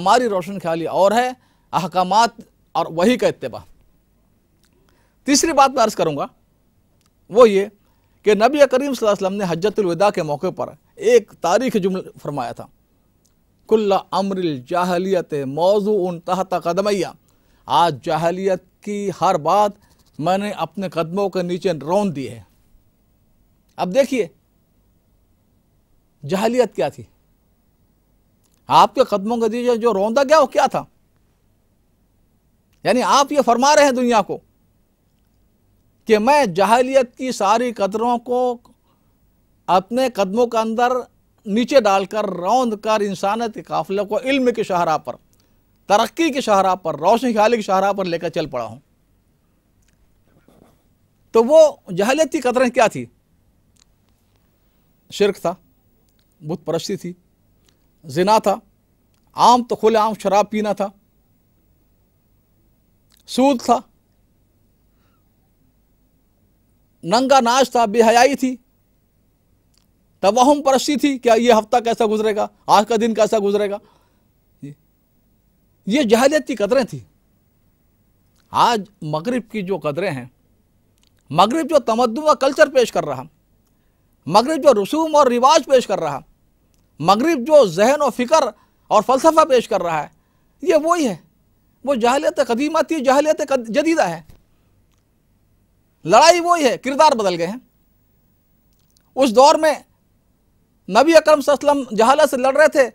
हमारी रोशन ख्याली और है अहकाम और वही का इतबा तीसरी बात मैं अर्ज़ करूँगा वो ये कि नबी करीम वसल्लम ने हजतलविदा के मौके पर एक तारीख जुमल फरमाया था कुल्ला अमरिल जाहलीत मौजू उन तहत कदमैया आज जाहलीत की हर बात मैंने अपने कदमों के नीचे रौन दी है अब देखिए जाहलीत क्या थी आपके कदमों के दीजिए जो रौंदा गया वो क्या था यानी आप ये फरमा रहे हैं दुनिया को कि मैं जाहलीत की सारी कदरों को अपने कदमों के अंदर नीचे डालकर रौंद कर इंसानत के काफिले को इल्म के शहरा पर तरक्की की शहरा पर रोशनी ख्याली की शहरा पर लेकर चल पड़ा हूँ तो वो जहलियत की कदरें क्या थी शिरक था बुत परस्ती थी जिना था आम तो खुले आम शराब पीना था सूद था नंगा नाच था बेहयाई थी तवाहम परस्ती थी क्या ये हफ्ता कैसा गुजरेगा आज का दिन कैसा गुजरेगा ये जहलियत की कदरें थी आज मगरब की जो कदरें हैं मगरब जो तमद्दन व कल्चर पेश कर रहा मगरब जो रसूम और रिवाज पेश कर रहा मगरब जो जहन व फ़िक्र और फलसफा पेश कर रहा है ये वही है वो जहलियत कदीमा थी जहलियत जदीदा है लड़ाई वही है किरदार बदल गए हैं उस दौर में नबी अकरम सल्लम जहालत से लड़ रहे थे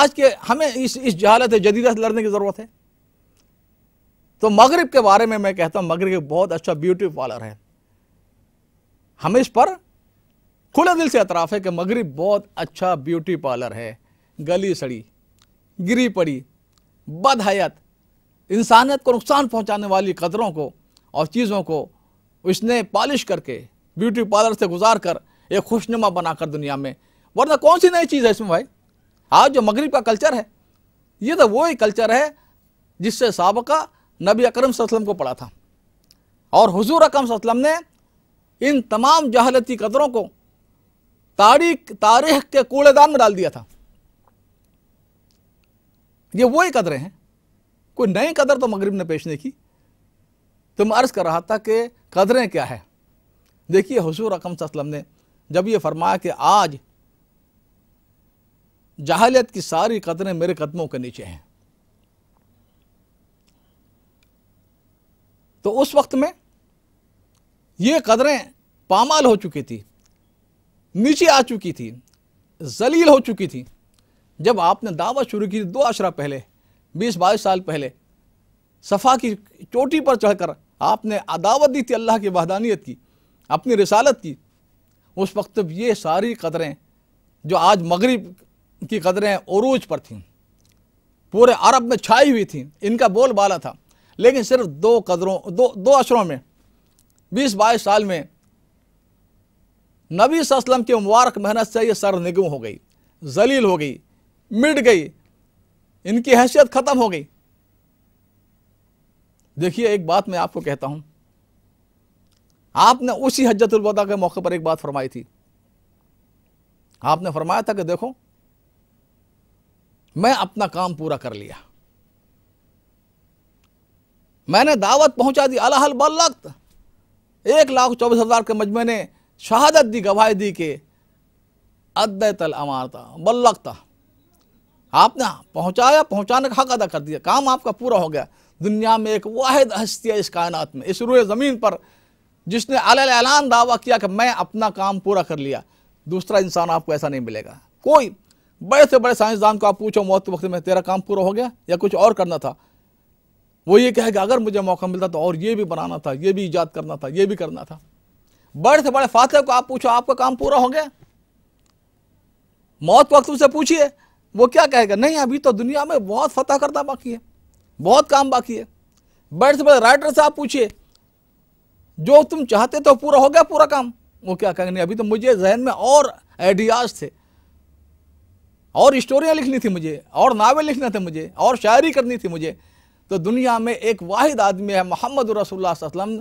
आज के हमें इस इस जहालत जदीदा से लड़ने की ज़रूरत है तो मगरब के बारे में मैं कहता हूँ मगरब बहुत अच्छा ब्यूटी पार्लर है हमें इस पर खुले दिल से अतराफ़ है कि मगरब बहुत अच्छा ब्यूटी पार्लर है गली सड़ी गिरी पड़ी बदहयत इंसानियत को नुकसान पहुंचाने वाली कदरों को और चीज़ों को उसने पॉलिश करके ब्यूटी पार्लर से गुजार कर एक खुशनुमा बनाकर दुनिया में वरना कौन सी नई चीज़ है इसमें भाई आज जो मगरब का कल्चर है ये तो वही कल्चर है जिससे सबका नबी अकरम वसलम को पढ़ा था और हुजूर अकरम सलम ने इन तमाम जहालती कदरों को तारीख तारीख के कूड़ेदान में डाल दिया था ये वही कदरें हैं कोई नई कदर तो मगरब ने पेश नहीं की तो मैं अर्ज़ कर रहा था कि कदरें क्या है देखिए हजूर अकम सलम ने जब ये फरमाया कि आज जहालियत की सारी कदरें मेरे कदमों के नीचे हैं तो उस वक्त में ये कदरें पामाल हो चुकी थी नीचे आ चुकी थी जलील हो चुकी थी जब आपने दावा शुरू की दो आशरा पहले बीस बाईस साल पहले सफ़ा की चोटी पर चढ़कर आपने अदावत दी थी अल्लाह की वहदानियत की अपनी रिसालत की उस वक्त ये सारी कदरें जो आज मगरब की कदरें अरूज पर थीं पूरे अरब में छाई हुई थी इनका बोल बाला था लेकिन सिर्फ दो कदरों दो दो अशरों में बीस बाईस साल में नबी वसल्लम के मुबारक मेहनत से ये सर निगम हो गई जलील हो गई मिट गई इनकी हैसियत खत्म हो गई देखिए एक बात मैं आपको कहता हूं आपने उसी हजरतुलवदा के मौके पर एक बात फरमाई थी आपने फरमाया था कि देखो मैं अपना काम पूरा कर लिया मैंने दावत पहुंचा दी अलाहल बल्लक्त एक लाख चौबीस हजार के मजमे ने शहादत दी गवाही दी के अद्दैतल अमारता बल्लकता आपने पहुंचाया पहुंचाने का हक अदा कर दिया काम आपका पूरा हो गया दुनिया में एक वाद हस्ती है इस कायनात में इस रूए ज़मीन पर जिसने अलान दावा किया कि मैं अपना काम पूरा कर लिया दूसरा इंसान आपको ऐसा नहीं मिलेगा कोई बड़े से बड़े साइंसदान को आप पूछो मौत वक्त में तेरा काम पूरा हो गया या कुछ और करना था वो ये कहेगा अगर मुझे मौका मिलता तो और ये भी बनाना था ये भी ईजाद करना था ये भी करना था बड़े से बड़े फातह को आप पूछो आपका काम पूरा हो गया मौत वक्त उसे पूछिए वो क्या कहेगा नहीं अभी तो दुनिया में बहुत फतह करता बाकी है बहुत काम बाकी है बड़े से बड़े राइटर से आप पूछिए जो तुम चाहते तो पूरा हो गया पूरा काम वो क्या कहेंगे नहीं अभी तो मुझे जहन में और आइडियाज थे और स्टोरियाँ लिखनी थी मुझे और नावल लिखना थे मुझे और शायरी करनी थी मुझे तो दुनिया में एक वाहिद आदमी है मोहम्मद रसोल्लाम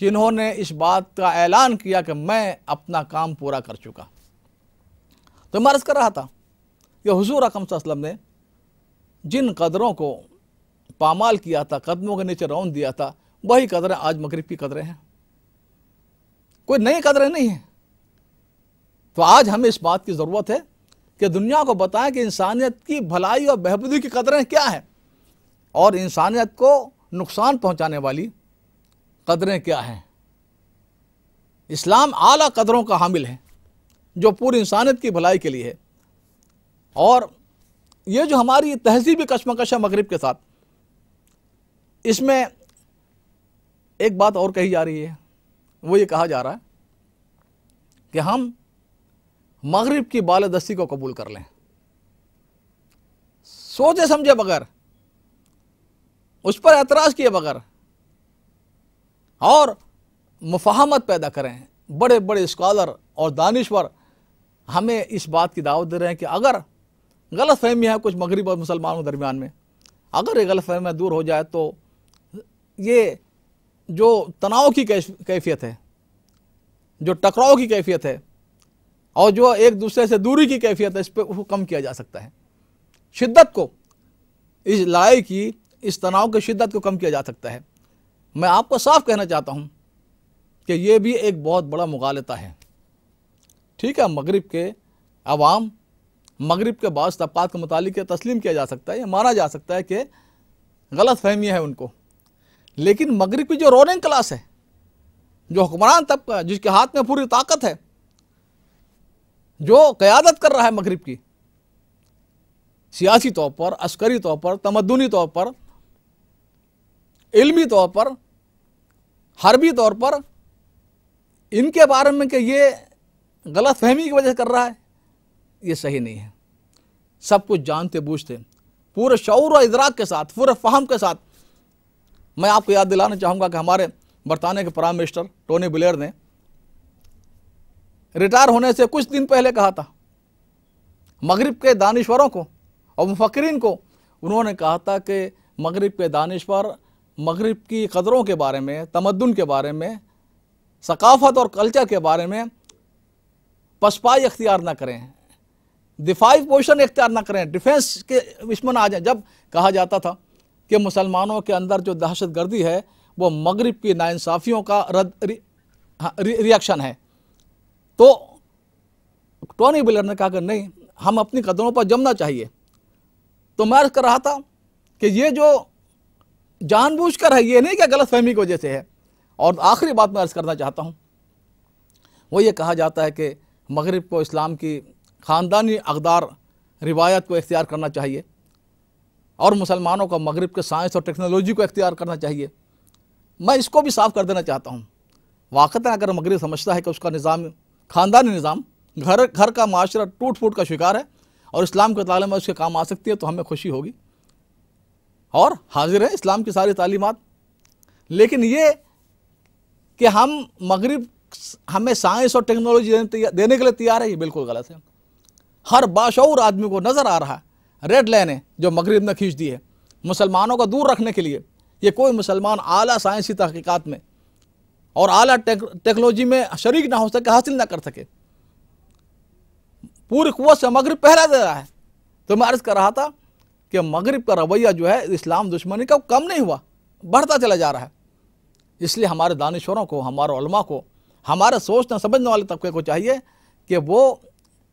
जिन्होंने इस बात का ऐलान किया कि मैं अपना काम पूरा कर चुका तो मैं अर्ज़ कर रहा था कि हजूर अकम ने जिन कदरों को पामाल किया था कदमों के नीचे रौन दिया था वही कदरें आज मगरब की कदरें हैं कोई नई कदरें नहीं हैं तो आज हमें इस बात की ज़रूरत है कि दुनिया को बताएं कि इंसानियत की भलाई और बहबूदी की कदरें क्या हैं और इंसानियत को नुकसान पहुंचाने वाली कदरें क्या हैं इस्लाम आला कदरों का हामिल है जो पूरी इंसानियत की भलाई के लिए है और ये जो हमारी तहजीबी कशमकश है मगरब के साथ इसमें एक बात और कही जा रही है वो ये कहा जा रहा है कि हम मगरब की बालदस्ती को कबूल कर लें सोचे समझे बगैर उस पर एतराज़ किए बगैर और मुफाहमत पैदा करें बड़े बड़े स्कॉलर और दानश्वर हमें इस बात की दावत दे रहे हैं कि अगर गलत फहमी है कुछ मगरब और मुसलमानों के दरमियान में अगर ये गलत फहमियाँ दूर हो जाए तो ये जो तनाव की कैफियत है जो टकराव की कैफियत है और जो एक दूसरे से दूरी की कैफियत है इस पर उसको कम किया जा सकता है शिद्दत को इस लड़ाई की इस तनाव की शिद्दत को कम किया जा सकता है मैं आपको साफ कहना चाहता हूँ कि ये भी एक बहुत बड़ा मुगालता है ठीक है मगरब के आवाम मगरब के बाद तबक़ात के मुतालिक तस्लीम किया जा सकता है या माना जा सकता है कि गलत फहमियाँ हैं उनको लेकिन मगरब की जो रोलिंग क्लास है जो हुक्मरान तबका जिसके हाथ में पूरी ताकत है जो क़्यादत कर रहा है मगरब की सियासी तौर पर अस्करी तौर पर तमदनी तौर पर इलमी तौर पर हरबी तौर पर इनके बारे में कि ये गलत फहमी की वजह से कर रहा है ये सही नहीं है सब कुछ जानते बूझते पूरे शौर और इदराक के साथ पूरे फहम के साथ मैं आपको याद दिलाना चाहूँगा कि हमारे बरतानिया के प्राइम मिनिस्टर टोनी ब्लेयर ने रिटायर होने से कुछ दिन पहले कहा था मगरब के दानश्वरों को और मुफकरीन को उन्होंने कहा था कि मगरब के दानश्वर मगरब की कदरों के बारे में तमदन के बारे में सकाफ़त और कल्चर के बारे में पसपाई अख्तियार ना करें दिफाई पोजिशन इख्तियार ना करें डिफेंस के दुश्मन आ जाए जब कहा जाता था कि मुसलमानों के अंदर जो दहशत गर्दी है वो मगरब की नाानसाफ़ियों का रद हाँ, रिएक्शन है तो टोनी बिलर ने कहा कि नहीं हम अपनी कदमों पर जमना चाहिए तो मैं कर रहा था कि ये जो जानबूझकर है ये नहीं क्या गलत फहमी की वजह से है और आखिरी बात मैं अर्ज करना चाहता हूँ वो ये कहा जाता है कि मगरब को इस्लाम की ख़ानदानी अकदार रिवायत को इख्तियार करना चाहिए और मुसलमानों का मगरब के साइंस और टेक्नोलॉजी को इख्तियार करना चाहिए मैं इसको भी साफ़ कर देना चाहता हूँ वाक़ता अगर मगरब समझता है कि उसका निज़ाम ख़ानदानी निज़ाम घर घर का माशरा टूट फूट का शिकार है और इस्लाम के तालीम में उसके काम आ सकती है तो हमें खुशी होगी और हाजिर है इस्लाम की सारी तालीमत लेकिन ये कि हम मगरब हमें साइंस और टेक्नोलॉजी देने के लिए तैयार है ये बिल्कुल गलत है हर बाशूर आदमी को नज़र आ रहा है रेड है जो मगरब ने खींच दी है मुसलमानों को दूर रखने के लिए ये कोई मुसलमान आला साइंसी तहकीक़ात में और आला टेक्नोलॉजी में शरीक ना हो सके हासिल ना कर सके पूरी कुत से मगरब पहला दे रहा है तो मैं अर्ज़ कर रहा था कि मगरब का रवैया जो है इस्लाम दुश्मनी का कम नहीं हुआ बढ़ता चला जा रहा है इसलिए हमारे दानश्वरों को हमारे को हमारे सोचने समझने वाले तबके को चाहिए कि वो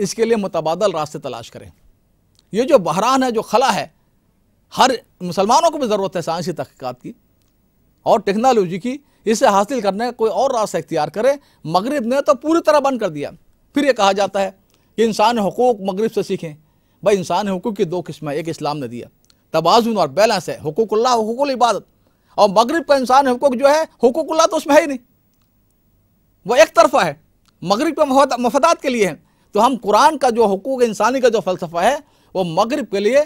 इसके लिए मुतबादल रास्ते तलाश करें ये जो बहरान है जो खला है हर मुसलमानों को भी ज़रूरत है साइंसी तहकीक़ात की और टेक्नोलॉजी की इसे हासिल करने कोई और रास्ता इख्तियार करें मगरब ने तो पूरी तरह बंद कर दिया फिर ये कहा जाता है कि इंसान हकूक मगरब से सीखें भाई इंसान हकूक की दो किस्में एक इस्लाम ने दिया तोज़ुन और बैलेंस है हकूकल्ला हकूक इबादत और मगरब का इंसान हकूक जो है हकूकल्ला तो उसमें है ही नहीं वह एक तरफा है मगरब का मफदात के लिए हैं तो हम कुरान का जो हकूक इंसानी का जो फ़लसफ़ा है वो मगरब के लिए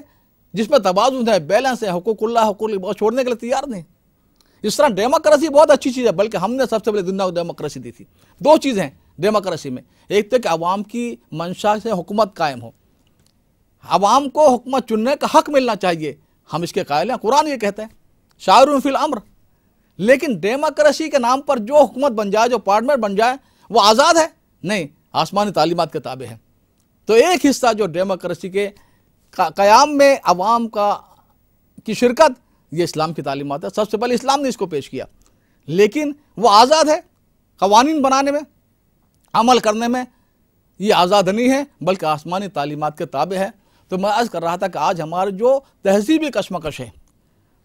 जिसमें तबाजुन है बैलेंस है हकूकल्ला हकूक छोड़ने के लिए तैयार नहीं इस तरह डेमोक्रेसी बहुत अच्छी चीज़ है बल्कि हमने सबसे पहले दुनिया को डेमोक्रेसी दी थी दो चीज़ें डेमोक्रेसी में एक तो कि आवाम की मंशा से हुकूमत कायम हो आवाम को हुकूमत चुनने का हक मिलना चाहिए हम इसके कायल हैं कुरान ये कहते हैं शायर फिल अम्र लेकिन डेमोक्रेसी के नाम पर जो हुकूमत बन जाए जो पार्टमेंट बन जाए वो आज़ाद है नहीं आसमानी तालीमत के ताबे हैं तो एक हिस्सा जो डेमोक्रेसी के क़याम में आवाम का की शिरकत ये इस्लाम की तालीमत है सबसे पहले इस्लाम ने इसको पेश किया लेकिन वो आज़ाद है कवानीन बनाने में अमल करने में ये आज़ाद नहीं है बल्कि आसमानी तालीमत के ताबे है तो मैं आज कर रहा था कि आज हमारे जो तहजीबी कशमकश है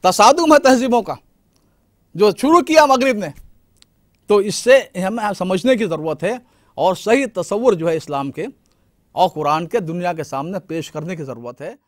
तसादम है तहजीबों का जो शुरू किया मगरब ने तो इससे हमें समझने की ज़रूरत है और सही तस्वुर जो है इस्लाम के और कुरान के दुनिया के सामने पेश करने की ज़रूरत है